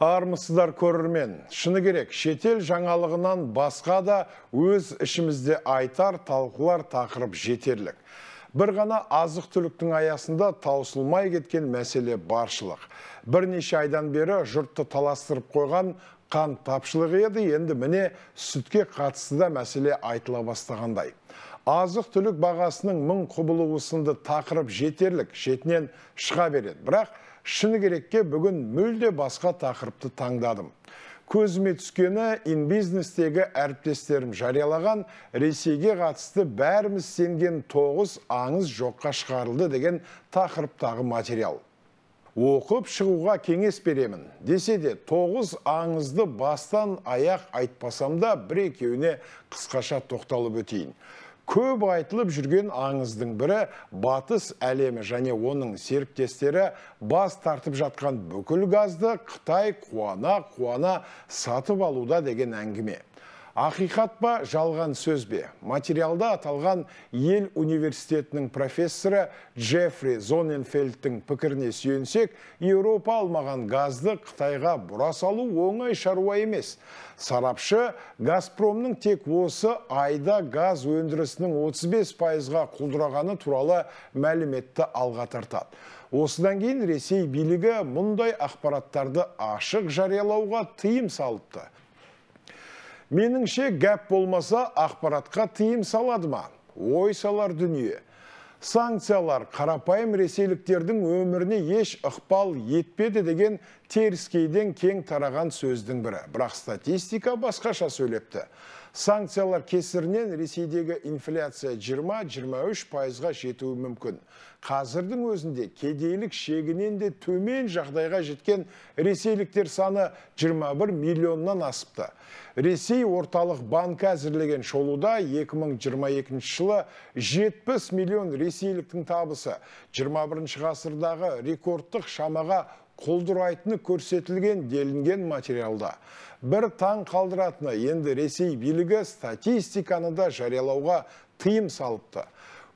армысыздар көрермен шыны керек шетел жаңалығынан басқа да өз ішімізде айтар талқылар тақырып жетерлік бір ғана азық түліктің аясында таусылмай кеткен мәселе баршылық бірнеше айдан бері жұртты таластырып қойған Қан тапшылығы еді енді міне сүтке қатысты да мәселе айтыла бастағандай азық түлік бағасының мың құбылуы ұсынды тақырып жетерлік шетінен шыға береді бірақ шыны керекке бүгін мүлде басқа тақырыпты таңдадым көзіме түскені инбизнестегі әріптестерім жариялаған ресейге қатысты бәріміз сенген тоғыз аңыз жоққа шығарылды деген тақырыптағы материал оқып шығуға кеңес беремін. Десе де, тоғыз аңызды бастан аяқ айтпасамда да бір екеуіне қысқаша тоқталып өтейін. Көп айтылып жүрген аңыздың бірі батыс әлемі және оның серіктестері бас тартып жатқан бүкіл газды Қытай қуана-қуана сатып алуда деген әңгіме. Ақиқат па, жалған сөз бе? Материалда аталған ел университетінің профессоры Джеффри Зоненфельдтің пікіріне сүйенсек, Еуропа алмаған газды Қытайға бұра оңай шаруа емес. Сарапшы Газпромның тек осы айда газ өндірісінің 35 пайызға құлдырағаны туралы мәліметті алға тартады. Осыдан кейін Ресей билігі мұндай ақпараттарды ашық жариялауға тыйым салыпты меніңше гәп болмаса ақпаратқа тыйым салады ма ой салар дүние санкциялар қарапайым ресейліктердің өміріне еш ықпал етпеді деген теріскейден кең тараған сөздің бірі бірақ статистика басқаша сөйлепті санкциялар кесірінен ресейдегі инфляция 20-23 пайызға жетуі мүмкін қазірдің өзінде кедейлік шегінен де төмен жағдайға жеткен ресейліктер саны 21 миллионнан асыпты ресей орталық Банк әзірлеген шолуда 2022 жылы 70 миллион ресейліктің табысы 21 ғасырдағы рекордтық шамаға құлдырайтыны көрсетілген делінген материалда. Бір таң қалдыратыны енді Ресей билігі статистиканы да жариялауға тыйым салыпты.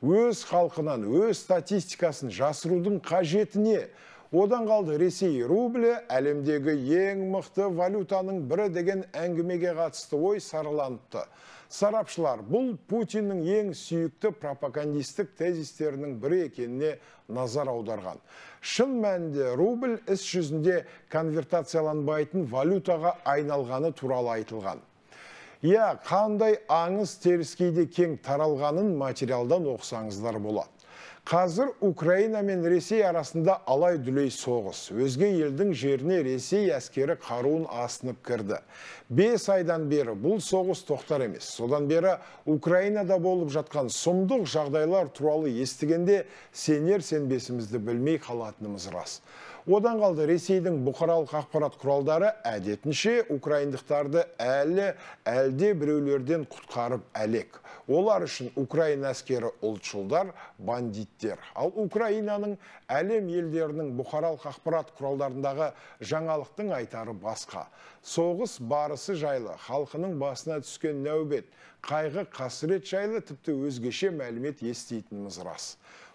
Өз халқынан, өз статистикасын жасырудың қажетіне Одан қалды Ресей рублі әлемдегі ең мықты валютаның бірі деген әңгімеге қатысты ой сарыланыпты. Сарапшылар бұл Путиннің ең сүйікті пропагандистік тезистерінің бірі екеніне назар аударған. Шын мәнде рубль іс жүзінде конвертацияланбайтын валютаға айналғаны туралы айтылған. Иә, қандай аңыз теріскейде кең таралғанын материалдан оқсаңыздар болады. Қазір Украина мен Ресей арасында алай дүлей соғыс. Өзге елдің жеріне Ресей әскері қаруын асынып кірді. Бес айдан бері бұл соғыс тоқтар емес. Содан бері Украинада болып жатқан сұмдық жағдайлар туралы естігенде сенер сенбесімізді білмей қалатынымыз рас. Одан қалды Ресейдің бұқаралық ақпарат құралдары әдетінше украиндықтарды әлі әлде біреулерден құтқарып әлек. Олар үшін украин әскері ұлтшылдар, бандиттер. Ал Украинаның әлем елдерінің бұқаралық ақпарат құралдарындағы жаңалықтың айтары басқа. Соғыс барысы жайлы халқының басына түскен нәубет, қайғы қасірет жайлы тіпті өзгеше мәлімет естейтініміз рас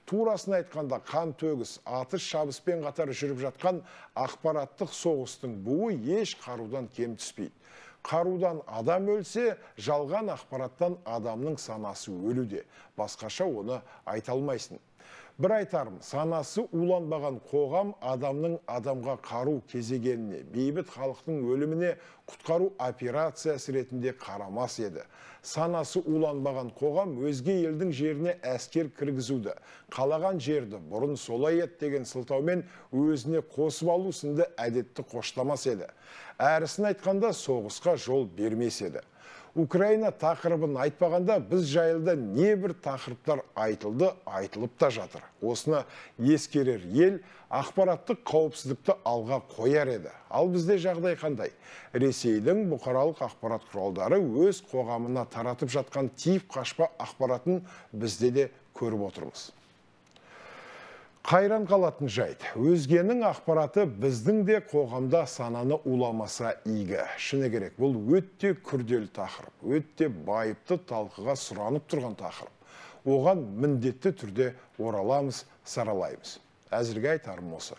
турасын айтқанда қан төгіс атыс шабыспен қатар жүріп жатқан ақпараттық соғыстың буы еш қарудан кем түспейді қарудан адам өлсе жалған ақпараттан адамның санасы өлуде басқаша оны айта алмайсың бір айтарым санасы уланбаған қоғам адамның адамға қару кезегеніне бейбіт халықтың өліміне құтқару операциясы ретінде қарамас еді санасы уланбаған қоғам өзге елдің жеріне әскер кіргізуді қалаған жерді бұрын солай ет деген сылтаумен өзіне қосып алу сынды әдетті қоштамас еді әрісін айтқанда соғысқа жол бермес еді Украина тақырыбын айтпағанда біз жайылда небір тақырыптар айтылды, айтылып та жатыр. Осыны ескерер ел ақпараттық қауіпсіздікті алға қояр еді. Ал бізде жағдай қандай? Ресейдің бұқаралық ақпарат құралдары өз қоғамына таратып жатқан тиіп қашпа ақпаратын бізде де көріп отырмыз қайран қалатын жайт өзгенің ақпараты біздің де қоғамда сананы уламаса игі шыны керек бұл өтте күрделі тақырып өтте байыпты талқыға сұранып тұрған тақырып оған міндетті түрде ораламыз саралаймыз әзірге айтарым осы